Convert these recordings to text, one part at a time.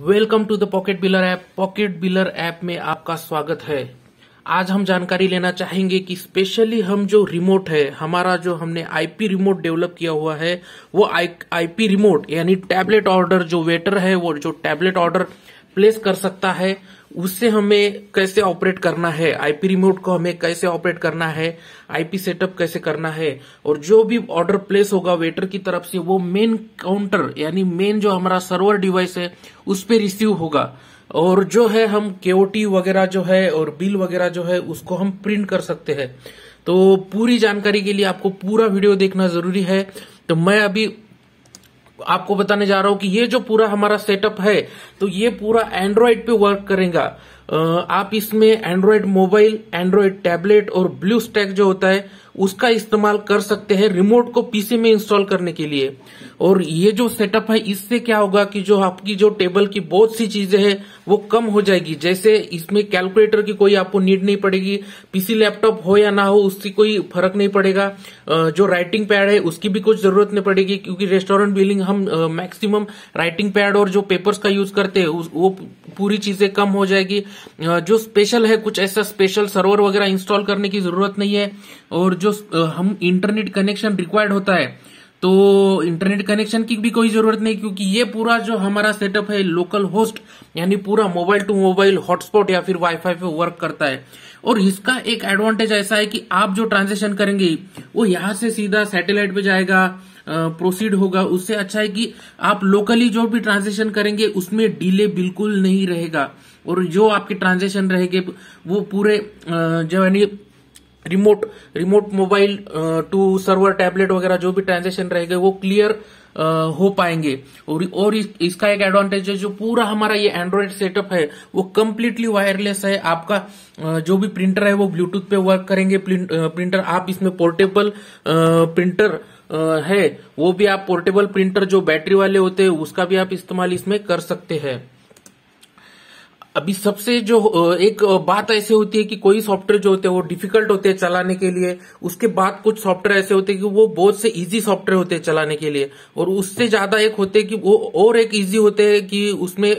welcome to the pocket biller app pocket biller app में आपका स्वागत है आज हम जानकारी लेना चाहेंगे कि स्पेशली हम जो रिमोट है हमारा जो हमने आईपी रिमोट डेवलप किया हुआ है वो आईपी रिमोट यानी टैबलेट ऑर्डर जो वेटर है वो जो टैबलेट ऑर्डर प्लेस कर सकता है उससे हमें कैसे ऑपरेट करना है आईपी रिमोट को हमें कैसे ऑपरेट करना है आईपी सेटअप कैसे करना है और जो भी ऑर्डर प्लेस होगा वेटर की तरफ से वो मेन काउंटर यानी मेन जो हमारा सर्वर डिवाइस है उस पर रिसीव होगा और जो है हम केओटी वगैरह जो है और बिल वगैरह जो है उसको हम प्रिंट कर सकते हैं तो पूरी जानकारी के लिए आपको पूरा वीडियो देखना जरूरी है तो मैं अभी आपको बताने जा रहा हूं कि ये जो पूरा हमारा सेटअप है तो ये पूरा एंड्रॉयड पे वर्क करेगा आप इसमें एंड्रॉयड मोबाइल एंड्रॉयड टैबलेट और ब्लू स्टैक जो होता है उसका इस्तेमाल कर सकते हैं रिमोट को पीसी में इंस्टॉल करने के लिए और ये जो सेटअप है इससे क्या होगा कि जो आपकी जो टेबल की बहुत सी चीजें हैं वो कम हो जाएगी जैसे इसमें कैलकुलेटर की कोई आपको नीड नहीं पड़ेगी पीसी लैपटॉप हो या ना हो उसकी कोई फर्क नहीं पड़ेगा जो राइटिंग पैड है उसकी भी कुछ जरूरत नहीं पड़ेगी क्योंकि रेस्टोरेंट बिलिंग हम मैक्सिमम राइटिंग पैड और जो पेपर्स का यूज करते हैं वो पूरी चीजें कम हो जाएगी जो स्पेशल है कुछ ऐसा स्पेशल सर्वर वगैरह इंस्टॉल करने की जरूरत नहीं है और जो हम इंटरनेट कनेक्शन रिक्वायर्ड होता है तो इंटरनेट कनेक्शन की भी कोई जरूरत नहीं क्योंकि ये पूरा जो हमारा सेटअप है लोकल होस्ट यानी पूरा मोबाइल टू मोबाइल हॉटस्पॉट या फिर वाईफाई पे वर्क करता है और इसका एक एडवांटेज ऐसा है कि आप जो ट्रांजेक्शन करेंगे वो यहाँ से सीधा सैटेलाइट पे जाएगा प्रोसीड होगा उससे अच्छा है कि आप लोकली जो भी ट्रांजेक्शन करेंगे उसमें डिले बिल्कुल नहीं रहेगा और जो आपके ट्रांजेक्शन रहेंगे वो पूरे जो यानी remote remote mobile to server tablet वगैरह जो भी ट्रांजेक्शन रहेगा वो क्लियर uh, हो पाएंगे और, और इस, इसका एक एडवांटेज है जो पूरा हमारा ये एंड्रॉयड सेटअप है वो कम्प्लीटली वायरलेस है आपका uh, जो भी प्रिंटर है वो ब्लूटूथ पे वर्क करेंगे प्रिंटर uh, आप इसमें पोर्टेबल प्रिंटर है वो भी आप पोर्टेबल प्रिंटर जो बैटरी वाले होते हैं उसका भी आप इस्तेमाल इसमें कर सकते हैं अभी सबसे जो एक बात ऐसे होती है कि कोई सॉफ्टवेयर जो होते हैं वो डिफिकल्ट होते हैं चलाने के लिए उसके बाद कुछ सॉफ्टवेयर ऐसे होते हैं कि वो बहुत से इजी सॉफ्टवेयर होते हैं चलाने के लिए और उससे ज्यादा एक होते हैं कि वो और एक इजी होते हैं कि उसमें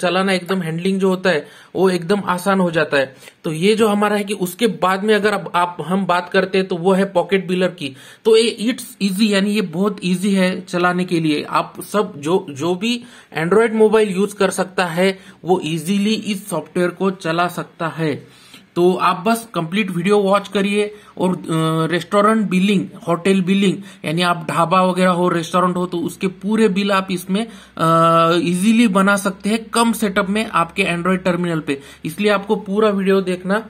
चलाना एकदम हैंडलिंग जो होता है वो एकदम आसान हो जाता है तो ये जो हमारा है कि उसके बाद में अगर आप, आप हम बात करते हैं तो वो है पॉकेट बिलर की तो ये इट्स इजी यानी ये बहुत इजी है चलाने के लिए आप सब जो जो भी एंड्रॉयड मोबाइल यूज कर सकता है वो इजीली इस सॉफ्टवेयर को चला सकता है तो आप बस कंप्लीट वीडियो वॉच करिए और रेस्टोरेंट बिलिंग होटल बिलिंग यानी आप ढाबा वगैरह हो रेस्टोरेंट हो तो उसके पूरे बिल आप इसमें इजीली बना सकते हैं कम सेटअप में आपके एंड्रॉयड टर्मिनल पे इसलिए आपको पूरा वीडियो देखना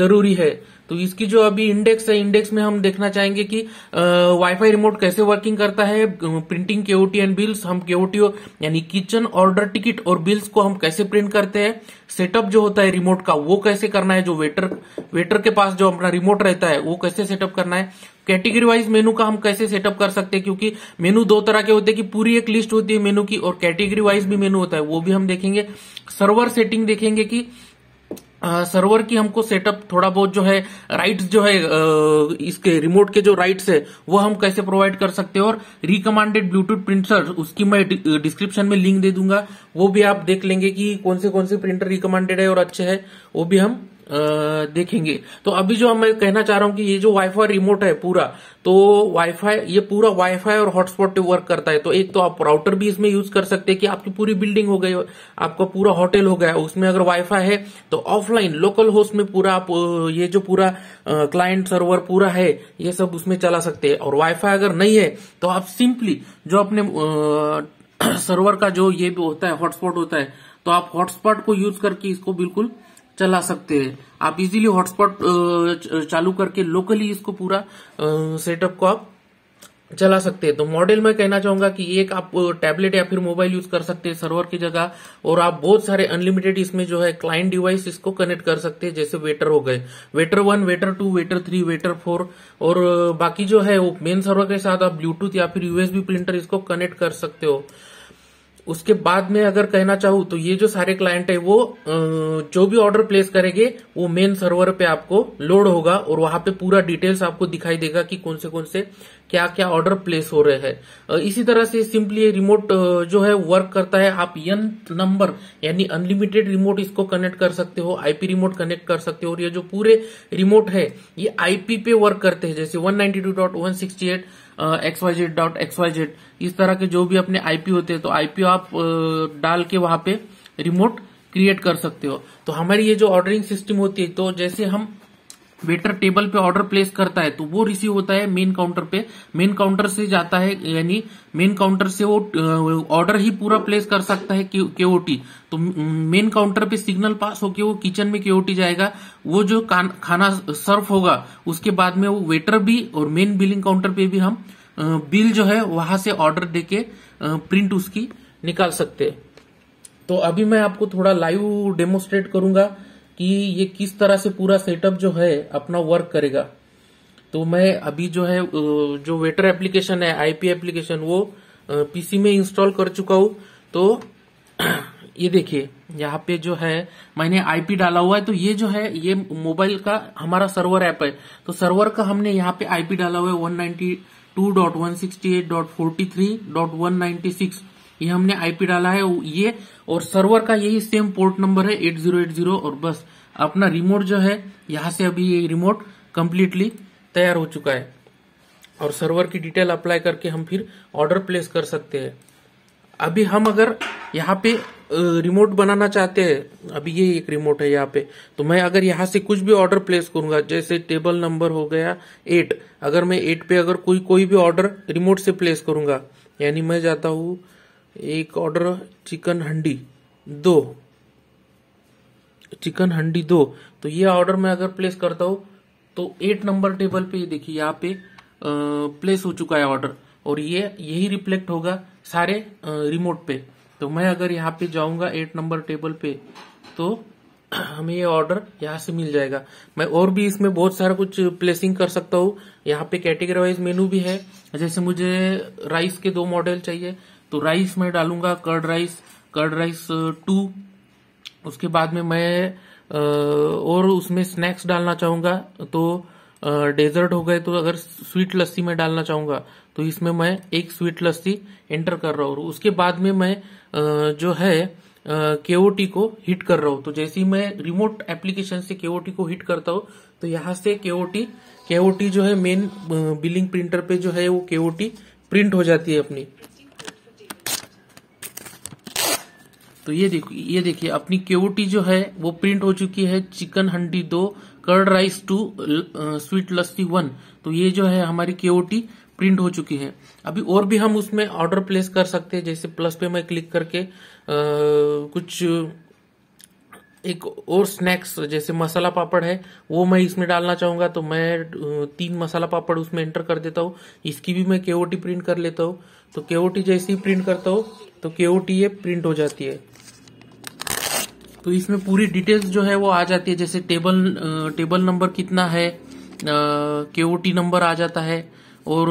जरूरी है तो इसकी जो अभी इंडेक्स है इंडेक्स में हम देखना चाहेंगे कि वाईफाई रिमोट कैसे वर्किंग करता है प्रिंटिंग केओटी एंड बिल्स हम केओटी यानी किचन ऑर्डर टिकट और बिल्स को हम कैसे प्रिंट करते हैं सेटअप जो होता है रिमोट का वो कैसे करना है जो वेटर वेटर के पास जो अपना रिमोट रहता है वो कैसे सेटअप करना है कैटेगरी वाइज मेनू का हम कैसे सेटअप कर सकते हैं क्योंकि मेनू दो तरह के होते हैं कि पूरी एक लिस्ट होती है मेनू की और कैटेगरी वाइज भी मेनू होता है वो भी हम देखेंगे सर्वर सेटिंग देखेंगे कि सर्वर की हमको सेटअप थोड़ा बहुत जो है राइट्स जो है इसके रिमोट के जो राइट्स है वो हम कैसे प्रोवाइड कर सकते हैं और रिकमांडेड ब्लूटूथ प्रिंटर उसकी मैं डिस्क्रिप्शन में लिंक दे दूंगा वो भी आप देख लेंगे कि कौन से कौन से प्रिंटर रिकमांडेड है और अच्छे है वो भी हम देखेंगे तो अभी जो मैं कहना चाह रहा हूं कि ये जो वाईफाई रिमोट है पूरा तो वाईफाई ये पूरा वाईफाई और हॉटस्पॉट वर्क करता है तो एक तो आप राउटर भी इसमें यूज कर सकते हैं कि आपकी पूरी बिल्डिंग हो गई आपका पूरा होटल हो गया उसमें अगर वाईफाई है तो ऑफलाइन लोकल होस्ट में पूरा आप ये जो पूरा क्लाइंट सर्वर पूरा है ये सब उसमें चला सकते हैं और वाईफाई अगर नहीं है तो आप सिंपली जो अपने सर्वर का जो ये भी होता है हॉटस्पॉट होता है तो आप हॉटस्पॉट को यूज करके इसको बिल्कुल चला सकते हैं आप इजीली हॉटस्पॉट चालू करके लोकली इसको पूरा सेटअप को आप चला सकते हैं तो मॉडल में कहना चाहूंगा कि एक आप टैबलेट या फिर मोबाइल यूज कर सकते हैं सर्वर की जगह और आप बहुत सारे अनलिमिटेड इसमें जो है क्लाइंट डिवाइस इसको कनेक्ट कर सकते हैं जैसे वेटर हो गए waiter one waiter two waiter three waiter four और बाकी जो है वो मेन सर्वर के साथ आप ब्लूटूथ या फिर यूएसबी प्रिंटर इसको कनेक्ट कर सकते हो उसके बाद में अगर कहना चाहूँ तो ये जो सारे क्लाइंट है वो जो भी ऑर्डर प्लेस करेंगे वो मेन सर्वर पे आपको लोड होगा और वहां पे पूरा डिटेल्स आपको दिखाई देगा कि कौन से कौन से क्या क्या ऑर्डर प्लेस हो रहे हैं इसी तरह से सिंपली ये रिमोट जो है वर्क करता है आप यन नंबर यानी अनलिमिटेड रिमोट इसको कनेक्ट कर सकते हो आईपी रिमोट कनेक्ट कर सकते हो और ये जो पूरे रिमोट है ये आईपी पे वर्क करते हैं जैसे 192.168 टू डॉट इस तरह के जो भी अपने आईपी होते हैं तो आईपी आप डाल के वहां पे रिमोट क्रिएट कर सकते हो तो हमारी ये जो ऑर्डरिंग सिस्टम होती है तो जैसे हम वेटर टेबल पे ऑर्डर प्लेस करता है तो वो रिसीव होता है मेन काउंटर पे मेन काउंटर से जाता है यानी मेन काउंटर से वो ऑर्डर ही पूरा प्लेस कर सकता है केओटी तो मेन काउंटर पे सिग्नल पास होके वो किचन में केओटी जाएगा वो जो खाना सर्व होगा उसके बाद में वो वेटर भी और मेन बिलिंग काउंटर पे भी हम बिल जो है वहां से ऑर्डर देके प्रिंट उसकी निकाल सकते हैं तो अभी मैं आपको थोड़ा लाइव डेमोस्ट्रेट करूंगा कि ये किस तरह से पूरा सेटअप जो है अपना वर्क करेगा तो मैं अभी जो है जो वेटर एप्लीकेशन है आईपी एप्लीकेशन वो पीसी में इंस्टॉल कर चुका हूं तो ये देखिए यहाँ पे जो है मैंने आईपी डाला हुआ है तो ये जो है ये मोबाइल का हमारा सर्वर ऐप है तो सर्वर का हमने यहाँ पे आईपी डाला हुआ है वन ये हमने आईपी डाला है ये और सर्वर का यही सेम पोर्ट नंबर है 8080 और बस अपना रिमोट जो है यहां से अभी ये रिमोट कम्प्लीटली तैयार हो चुका है और सर्वर की डिटेल अप्लाई करके हम फिर ऑर्डर प्लेस कर सकते हैं अभी हम अगर यहाँ पे रिमोट बनाना चाहते हैं अभी ये एक रिमोट है यहाँ पे तो मैं अगर यहाँ से कुछ भी ऑर्डर प्लेस करूंगा जैसे टेबल नंबर हो गया एट अगर मैं एट पे अगर कोई कोई भी ऑर्डर रिमोट से प्लेस करूंगा यानी मैं जाता हूँ एक ऑर्डर चिकन हंडी दो चिकन हंडी दो तो ये ऑर्डर मैं अगर प्लेस करता हूं तो एट नंबर टेबल पे देखिए यहाँ पे प्लेस हो चुका है ऑर्डर और ये यही रिफ्लेक्ट होगा सारे रिमोट पे तो मैं अगर यहाँ पे जाऊंगा एट नंबर टेबल पे तो हमें ये ऑर्डर यहाँ से मिल जाएगा मैं और भी इसमें बहुत सारा कुछ प्लेसिंग कर सकता हूँ यहाँ पे कैटेगरी वाइज मेनू भी है जैसे मुझे राइस के दो मॉडल चाहिए तो राइस मैं डालूंगा curd rice curd rice two उसके बाद में मैं uh, और उसमें स्नैक्स डालना चाहूंगा तो डेजर्ट uh, हो गए तो अगर स्वीट लस्सी में डालना चाहूंगा तो इसमें मैं एक स्वीट लस्सी एंटर कर रहा हूँ उसके बाद में मैं uh, जो है केओटी को हिट कर रहा हूँ तो जैसे ही मैं रिमोट एप्लीकेशन से केओटी को हिट करता हूँ तो यहां से केओटी केओटी जो है मेन बिलिंग प्रिंटर पे जो है वो केओटी प्रिंट हो जाती है अपनी तो ये देखो ये देखिए अपनी केओटी जो है वो प्रिंट हो चुकी है चिकन हंडी दो curd rice two sweet lassi one तो ये जो है हमारी केओटी प्रिंट हो चुकी है अभी और भी हम उसमें ऑर्डर प्लेस कर सकते हैं जैसे प्लस पे मैं क्लिक करके आ, कुछ एक और स्नैक्स जैसे मसाला पापड़ है वो मैं इसमें डालना चाहूंगा तो मैं तीन मसाला पापड़ उसमें एंटर कर देता हूँ इसकी भी मैं केओटी प्रिंट कर लेता हूँ तो केओटी जैसे ही प्रिंट करता हूँ तो केओटी ये प्रिंट हो जाती है तो इसमें पूरी डिटेल्स जो है वो आ जाती है जैसे टेबल टेबल नंबर कितना है केओटी नंबर आ जाता है और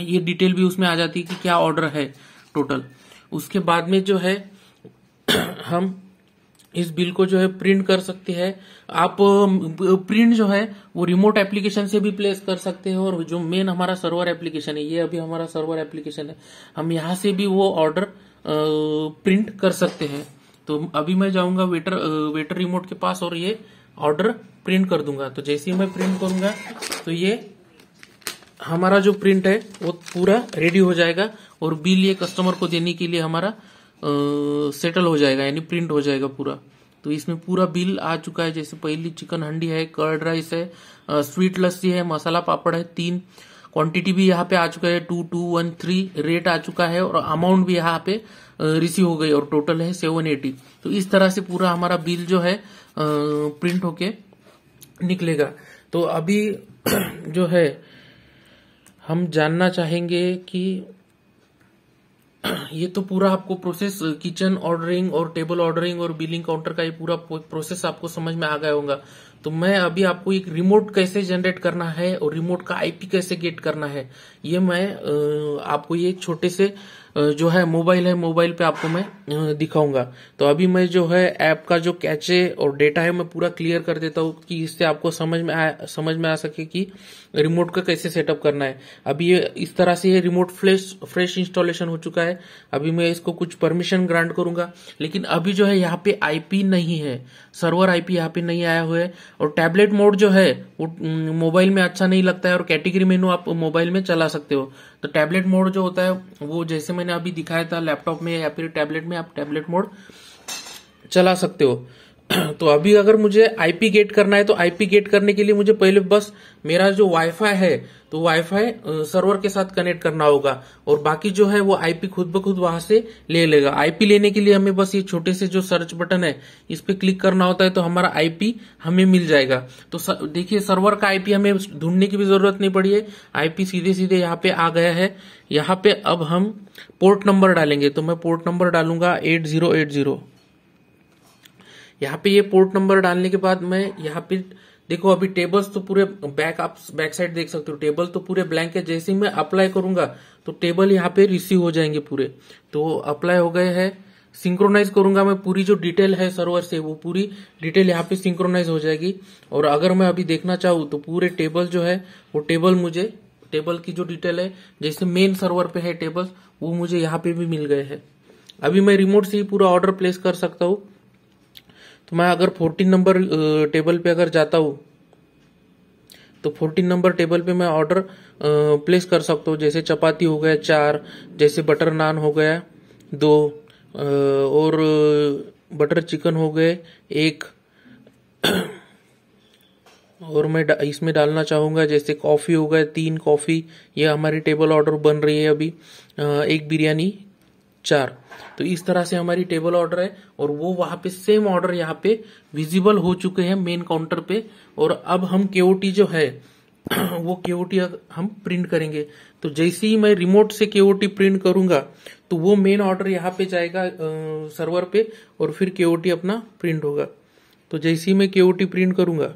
ये डिटेल भी उसमें आ जाती है कि क्या ऑर्डर है टोटल उसके बाद में जो है हम इस बिल को जो है प्रिंट कर सकते हैं आप प्रिंट जो है वो रिमोट एप्लीकेशन से भी प्लेस कर सकते हैं और जो मेन हमारा सर्वर एप्लीकेशन है ये अभी हमारा सर्वर एप्लीकेशन है हम यहाँ से भी वो ऑर्डर प्रिंट कर सकते हैं तो अभी मैं जाऊंगा वेटर वेटर रिमोट के पास और ये ऑर्डर प्रिंट कर दूंगा तो जैसे ही मैं प्रिंट करूंगा तो ये हमारा जो प्रिंट है वो पूरा रेडी हो जाएगा और बिल ये कस्टमर को देने के लिए हमारा सेटल हो जाएगा यानी प्रिंट हो जाएगा पूरा तो इसमें पूरा बिल आ चुका है जैसे पहली चिकन हंडी है कर्ड राइस है आ, स्वीट लस्सी है मसाला पापड़ है तीन क्वांटिटी भी यहाँ पे आ चुका है two two one three rate आ चुका है और अमाउंट भी यहाँ पे रिसीव हो गई और टोटल है सेवन एटी तो इस तरह से पूरा हमारा बिल जो है आ, प्रिंट होके निकलेगा तो अभी जो है हम जानना चाहेंगे कि ये तो पूरा आपको प्रोसेस किचन ऑर्डरिंग और टेबल ऑर्डरिंग और बिलिंग काउंटर का ये पूरा प्रोसेस आपको समझ में आ गया होगा तो मैं अभी आपको एक रिमोट कैसे जनरेट करना है और रिमोट का आईपी कैसे गेट करना है ये मैं आपको ये छोटे से जो है मोबाइल है मोबाइल पे आपको मैं दिखाऊंगा तो अभी मैं जो है ऐप का जो कैचे और डेटा है मैं पूरा क्लियर कर देता हूँ कि इससे आपको समझ में आ समझ में आ सके कि रिमोट का कैसे सेटअप करना है अभी ये इस तरह से ये रिमोट फ्लेश फ्रेश इंस्टॉलेशन हो चुका है अभी मैं इसको कुछ परमिशन ग्रांट करूंगा लेकिन अभी जो है यहाँ पे आईपी नहीं है सर्वर आईपी यहाँ पे नहीं आया हुआ है और टैबलेट मोड जो है वो मोबाइल में अच्छा नहीं लगता है और कैटेगरी मेनू आप मोबाइल में चला सकते हो तो टैबलेट मोड जो होता है वो जैसे मैंने अभी दिखाया था लैपटॉप में या फिर टैबलेट में आप टैबलेट मोड चला सकते हो तो अभी अगर मुझे आईपी गेट करना है तो आईपी गेट करने के लिए मुझे पहले बस मेरा जो वाईफाई है तो वाईफाई सर्वर के साथ कनेक्ट करना होगा और बाकी जो है वो आईपी खुद ब खुद वहां से ले लेगा आईपी लेने के लिए हमें बस ये छोटे से जो सर्च बटन है इस पर क्लिक करना होता है तो हमारा आईपी हमें मिल जाएगा तो देखिए सर्वर का आईपी हमें ढूंढने की भी जरूरत नहीं पड़ी है आईपी सीधे सीधे यहाँ पे आ गया है यहाँ पे अब हम पोर्ट नंबर डालेंगे तो मैं पोर्ट नंबर डालूंगा एट जीरो एट जीरो यहाँ पे ये पोर्ट नंबर डालने के बाद मैं यहाँ पे देखो अभी टेबल्स तो पूरे बैक आप बैक साइड देख सकते हो टेबल तो पूरे ब्लैंक है जैसे ही मैं अप्लाई करूंगा तो टेबल यहाँ पे रिसीव हो जाएंगे पूरे तो अप्लाई हो गए है सिंक्रोनाइज करूंगा मैं पूरी जो डिटेल है सर्वर से वो पूरी डिटेल यहाँ पे सिंक्रोनाइज हो जाएगी और अगर मैं अभी देखना चाहूँ तो पूरे टेबल जो है वो टेबल मुझे टेबल की जो डिटेल है जैसे मेन सर्वर पे है टेबल वो मुझे यहाँ पे भी मिल गए है अभी मैं रिमोट से ही पूरा ऑर्डर प्लेस कर सकता हूँ तो मैं अगर फोर्टीन नंबर टेबल पे अगर जाता हूँ तो फोर्टीन नंबर टेबल पे मैं ऑर्डर प्लेस कर सकता हूँ जैसे चपाती हो गया चार जैसे बटर नान हो गया दो और बटर चिकन हो गए एक और मैं इसमें डालना चाहूँगा जैसे कॉफ़ी हो गए तीन कॉफ़ी ये हमारी टेबल ऑर्डर बन रही है अभी एक बिरयानी चार तो इस तरह से हमारी टेबल ऑर्डर है और वो वहां पे सेम ऑर्डर यहाँ पे विजिबल हो चुके हैं मेन काउंटर पे और अब हम केओटी जो है वो के हम प्रिंट करेंगे तो जैसे ही मैं रिमोट से के प्रिंट करूंगा तो वो मेन ऑर्डर यहाँ पे जाएगा सर्वर पे और फिर केओटी अपना प्रिंट होगा तो जैसे ही मैं केओटी प्रिंट करूंगा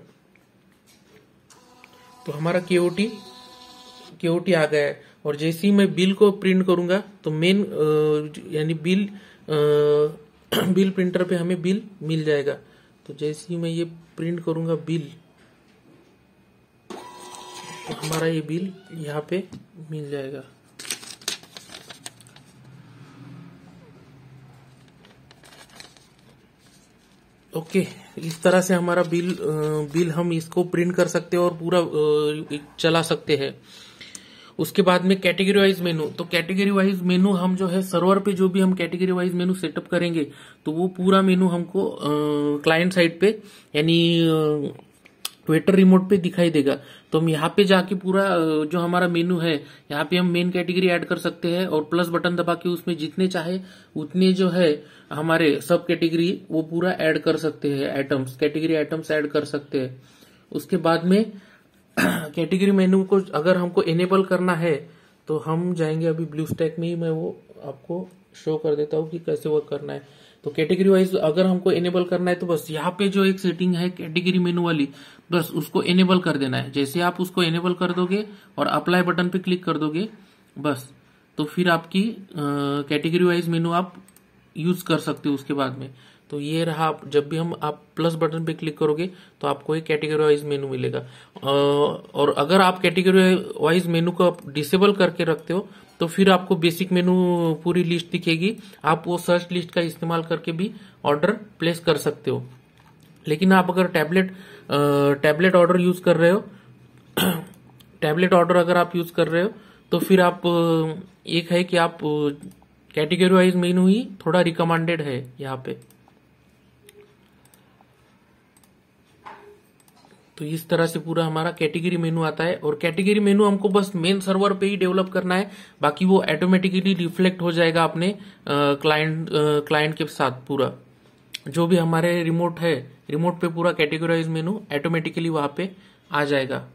तो हमारा के ओ आ गया है और जैसे ही मैं बिल को प्रिंट करूंगा तो मेन यानी बिल आ, बिल प्रिंटर पे हमें बिल मिल जाएगा तो जैसे ही मैं ये प्रिंट करूंगा बिल तो हमारा ये बिल यहाँ पे मिल जाएगा ओके okay, इस तरह से हमारा बिल बिल हम इसको प्रिंट कर सकते हैं और पूरा चला सकते हैं उसके बाद में कैटेगरी वाइज मेनू तो कैटेगरी वाइज मेनू हम जो है सर्वर पे जो भी हम कैटेगरी वाइज मेनू सेटअप करेंगे तो वो पूरा मेनू हमको क्लाइंट साइड पे यानी ट्विटर रिमोट पे दिखाई देगा तो हम यहाँ पे जाके पूरा जो हमारा मेनू है यहाँ पे हम मेन कैटेगरी ऐड कर सकते हैं और प्लस बटन दबा के उसमें जितने चाहे उतने जो है हमारे सब कैटेगरी वो पूरा ऐड कर सकते हैं आइटम्स कैटेगरी आइटम्स ऐड कर सकते हैं उसके बाद में कैटेगरी मेनू को अगर हमको इनेबल करना है तो हम जाएंगे अभी ब्लू स्टैक में ही मैं वो आपको शो कर देता हूँ कि कैसे वर्क करना है तो कैटेगरी वाइज अगर हमको इनेबल करना है तो बस यहाँ पे जो एक सेटिंग है कैटेगरी मेनू वाली बस उसको इनेबल कर देना है जैसे आप उसको इनेबल कर दोगे और अप्लाई बटन पे क्लिक कर दोगे बस तो फिर आपकी कैटेगरी वाइज मेनू आप यूज़ कर सकते हो उसके बाद में तो ये रहा आप जब भी हम आप प्लस बटन पे क्लिक करोगे तो आपको एक कैटेगरी वाइज मेनू मिलेगा और अगर आप कैटेगरी वाइज मेनू को आप डिसेबल करके रखते हो तो फिर आपको बेसिक मेनू पूरी लिस्ट दिखेगी आप वो सर्च लिस्ट का इस्तेमाल करके भी ऑर्डर प्लेस कर सकते हो लेकिन आप अगर टैबलेट टैबलेट ऑर्डर यूज कर रहे हो टैबलेट ऑर्डर अगर आप यूज कर रहे हो तो फिर आप एक है कि आप कैटेगरी वाइज मेनू ही थोड़ा रिकमेंडेड है यहाँ पे तो इस तरह से पूरा हमारा कैटेगरी मेनू आता है और कैटेगरी मेनू हमको बस मेन सर्वर पे ही डेवलप करना है बाकी वो ऑटोमेटिकली रिफ्लेक्ट हो जाएगा अपने क्लाइंट क्लाइंट के साथ पूरा जो भी हमारे रिमोट है रिमोट पे पूरा कैटेगराइज मेनू ऑटोमेटिकली वहां पे आ जाएगा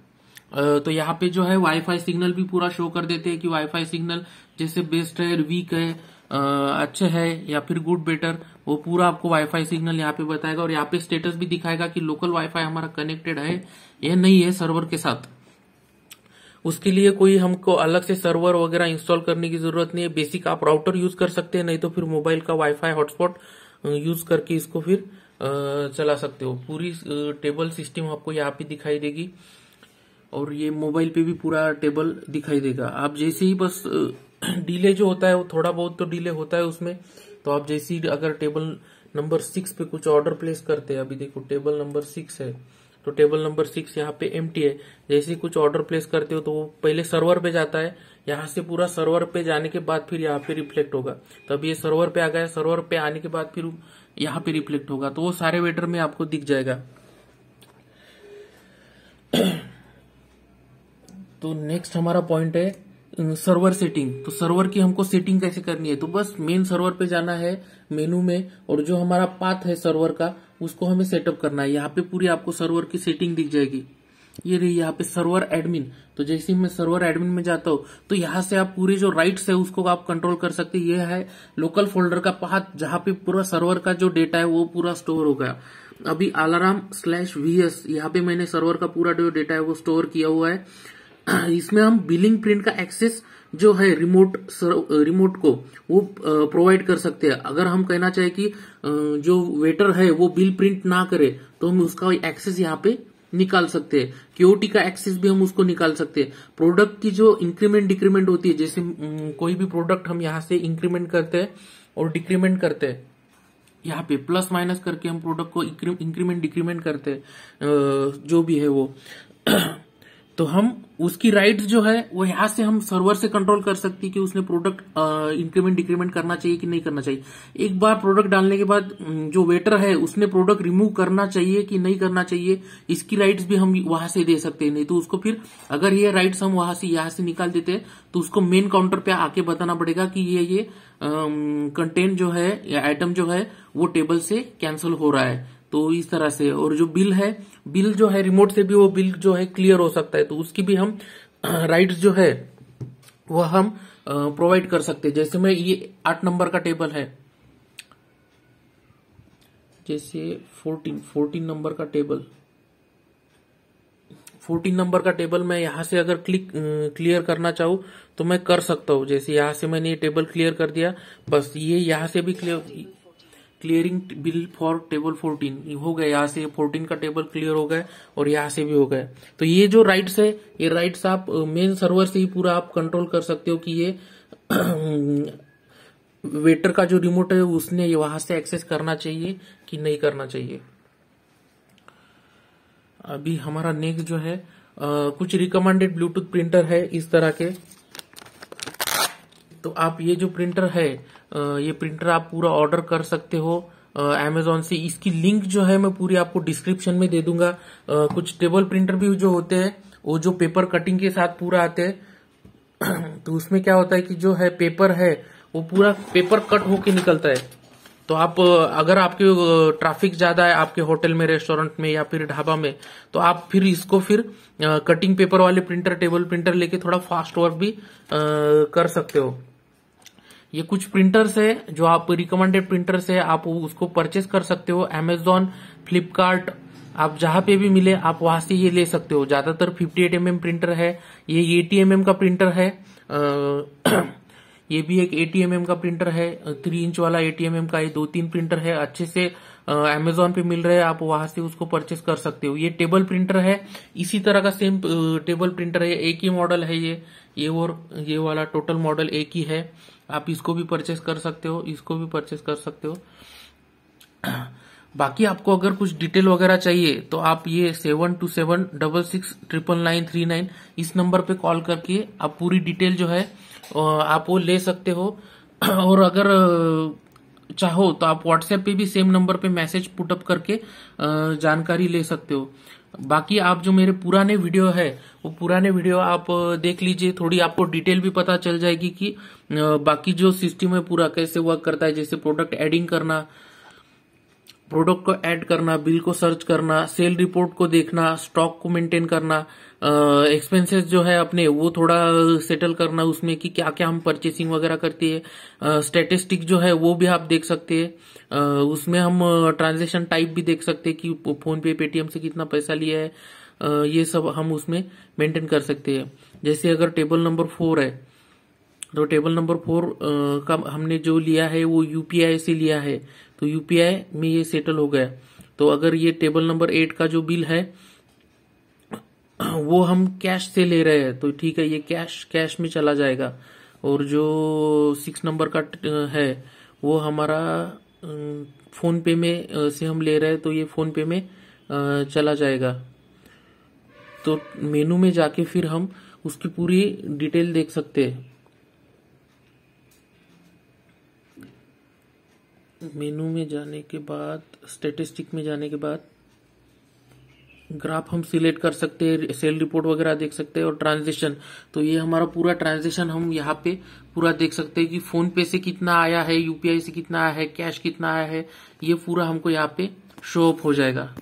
तो यहाँ पे जो है वाईफाई सिग्नल भी पूरा शो कर देते हैं कि वाईफाई सिग्नल जैसे बेस्ट है वीक है अच्छा है या फिर गुड बेटर वो पूरा आपको वाईफाई सिग्नल यहाँ पे बताएगा और यहाँ पे स्टेटस भी दिखाएगा कि लोकल वाईफाई हमारा कनेक्टेड है या नहीं है सर्वर के साथ उसके लिए कोई हमको अलग से सर्वर वगैरह इंस्टॉल करने की जरूरत नहीं है बेसिक आप राउटर यूज कर सकते हैं नहीं तो फिर मोबाइल का वाईफाई हॉटस्पॉट यूज करके इसको फिर चला सकते हो पूरी टेबल सिस्टम आपको यहाँ पे दिखाई देगी और ये मोबाइल पे भी पूरा टेबल दिखाई देगा आप जैसे ही बस डिले जो होता है वो थोड़ा बहुत तो डिले होता है उसमें तो आप जैसी अगर टेबल नंबर सिक्स पे कुछ ऑर्डर प्लेस करते हैं अभी देखो टेबल नंबर सिक्स है तो टेबल नंबर सिक्स यहाँ पे एम है जैसे कुछ ऑर्डर प्लेस करते हो तो वो पहले सर्वर पे जाता है यहाँ से पूरा सर्वर पे जाने के बाद फिर यहाँ पे रिफ्लेक्ट होगा तो अभी ये सर्वर पे आ गया सर्वर पे आने के बाद फिर यहाँ पे रिफ्लेक्ट होगा तो वो सारे वेटर में आपको दिख जाएगा तो नेक्स्ट हमारा पॉइंट है सर्वर सेटिंग तो सर्वर की हमको सेटिंग कैसे करनी है तो बस मेन सर्वर पे जाना है मेनू में और जो हमारा पाथ है सर्वर का उसको हमें सेटअप करना है यहाँ पे पूरी आपको सर्वर की सेटिंग दिख जाएगी ये रही यहाँ पे सर्वर एडमिन तो जैसे ही मैं सर्वर एडमिन में जाता हूँ तो यहाँ से आप पूरे जो राइट्स है उसको आप कंट्रोल कर सकते ये है लोकल फोल्डर का पाथ जहाँ पे पूरा सर्वर का जो डेटा है वो पूरा स्टोर हो गया अभी अलाराम स्लैश वी यहाँ पे मैंने सर्वर का पूरा जो डेटा है वो स्टोर किया हुआ है इसमें हम बिलिंग प्रिंट का एक्सेस जो है रिमोट सर, रिमोट को वो प्रोवाइड कर सकते हैं अगर हम कहना चाहे कि जो वेटर है वो बिल प्रिंट ना करे तो हम उसका एक्सेस यहाँ पे निकाल सकते हैं क्योटी का एक्सेस भी हम उसको निकाल सकते हैं प्रोडक्ट की जो इंक्रीमेंट डिक्रीमेंट होती है जैसे कोई भी प्रोडक्ट हम यहाँ से इंक्रीमेंट करते हैं और डिक्रीमेंट करते हैं यहाँ पे प्लस माइनस करके हम प्रोडक्ट को इंक्रीमेंट डिक्रीमेंट करते हैं जो भी है वो तो हम उसकी राइट जो है वो यहां से हम सर्वर से कंट्रोल कर सकते कि उसने प्रोडक्ट इंक्रीमेंट डिक्रीमेंट करना चाहिए कि नहीं करना चाहिए एक बार प्रोडक्ट डालने के बाद जो वेटर है उसने प्रोडक्ट रिमूव करना चाहिए कि नहीं करना चाहिए इसकी राइट्स भी हम वहां से दे सकते हैं नहीं तो उसको फिर अगर ये राइट्स हम वहां से यहां से निकाल देते हैं तो उसको मेन काउंटर पे आके बताना पड़ेगा कि ये ये कंटेंट जो है या आइटम जो है वो टेबल से कैंसिल हो रहा है तो इस तरह से और जो बिल है बिल जो है रिमोट से भी वो बिल जो है क्लियर हो सकता है तो उसकी भी हम राइट्स जो है वह हम प्रोवाइड कर सकते हैं जैसे मैं ये आठ नंबर का टेबल है जैसे फोर्टीन फोर्टीन नंबर का टेबल फोर्टीन नंबर का टेबल मैं यहां से अगर क्लिक क्लियर करना चाहूँ तो मैं कर सकता हूं जैसे यहां से मैंने ये टेबल क्लियर कर दिया बस ये यहां से भी clear clearing bill for table fourteen हो गया यहाँ से फोर्टीन का टेबल क्लियर हो गया और यहाँ से भी हो गया तो ये जो राइट्स है ये राइट्स आप मेन सर्वर से ही पूरा आप कंट्रोल कर सकते हो कि ये वेटर का जो रिमोट है उसने ये वहां से एक्सेस करना चाहिए कि नहीं करना चाहिए अभी हमारा नेक्स्ट जो है आ, कुछ रिकमेंडेड ब्लूटूथ प्रिंटर है इस तरह के तो आप ये जो प्रिंटर है ये प्रिंटर आप पूरा ऑर्डर कर सकते हो अमेजोन से इसकी लिंक जो है मैं पूरी आपको डिस्क्रिप्शन में दे दूंगा आ, कुछ टेबल प्रिंटर भी जो होते हैं वो जो पेपर कटिंग के साथ पूरा आते हैं तो उसमें क्या होता है कि जो है पेपर है वो पूरा पेपर कट होके निकलता है तो आप अगर आपके ट्रैफिक ज्यादा है आपके होटल में रेस्टोरेंट में या फिर ढाबा में तो आप फिर इसको फिर कटिंग पेपर वाले प्रिंटर टेबल प्रिंटर लेके थोड़ा फास्ट वर्क भी कर सकते हो ये कुछ प्रिंटर्स है जो आप रिकमेंडेड प्रिंटर्स है आप उसको परचेस कर सकते हो एमेजॉन फ्लिपकार्ट आप जहां पे भी मिले आप वहां से ये ले सकते हो ज्यादातर 58 एट mm प्रिंटर है ये एम mm का प्रिंटर है आ, ये भी एक 80 mm का प्रिंटर है थ्री इंच वाला 80 mm का ये दो तीन प्रिंटर है अच्छे से अमेजोन पे मिल रहे हैं आप वहां से उसको परचेस कर सकते हो ये टेबल प्रिंटर है इसी तरह का सेम टेबल प्रिंटर है एक ही मॉडल है ये ये और ये वाला टोटल मॉडल एक ही है आप इसको भी परचेस कर सकते हो इसको भी परचेस कर सकते हो बाकी आपको अगर कुछ डिटेल वगैरह चाहिए तो आप ये seven two seven double six triple nine three nine इस नंबर पे कॉल करके आप पूरी डिटेल जो है आप वो ले सकते हो और अगर चाहो तो आप व्हाट्सएप पे भी सेम नंबर पे मैसेज पुटअप करके जानकारी ले सकते हो बाकी आप जो मेरे पुराने वीडियो है वो पुराने वीडियो आप देख लीजिए थोड़ी आपको डिटेल भी पता चल जाएगी कि बाकी जो सिस्टम है पूरा कैसे वर्क करता है जैसे प्रोडक्ट एडिंग करना प्रोडक्ट को ऐड करना बिल को सर्च करना सेल रिपोर्ट को देखना स्टॉक को मेंटेन करना एक्सपेंसेस जो है अपने वो थोड़ा सेटल करना उसमें कि क्या क्या हम परचेसिंग वगैरह करते है स्टेटिस्टिक जो है वो भी आप देख सकते हैं उसमें हम ट्रांजेक्शन टाइप भी देख सकते हैं कि फोन पे पेटीएम से कितना पैसा लिया है ये सब हम उसमें मेंटेन कर सकते हैं जैसे अगर टेबल नंबर फोर है तो टेबल नंबर फोर का हमने जो लिया है वो यूपीआई से लिया है तो यूपीआई में ये सेटल हो गया तो अगर ये टेबल नंबर एट का जो बिल है वो हम कैश से ले रहे हैं तो ठीक है ये कैश कैश में चला जाएगा और जो सिक्स नंबर का है वो हमारा फोन पे में से हम ले रहे हैं तो ये फोन पे में चला जाएगा तो मेनू में जाके फिर हम उसकी पूरी डिटेल देख सकते हैं मेनू में जाने के बाद स्टेटिस्टिक में जाने के बाद ग्राफ हम सिलेक्ट कर सकते हैं सेल रिपोर्ट वगैरह देख सकते हैं और ट्रांजेक्शन तो ये हमारा पूरा ट्रांजेक्शन हम यहाँ पे पूरा देख सकते हैं कि फोन पे से कितना आया है यूपीआई से कितना आया है कैश कितना आया है ये पूरा हमको यहाँ पे शो अप हो जाएगा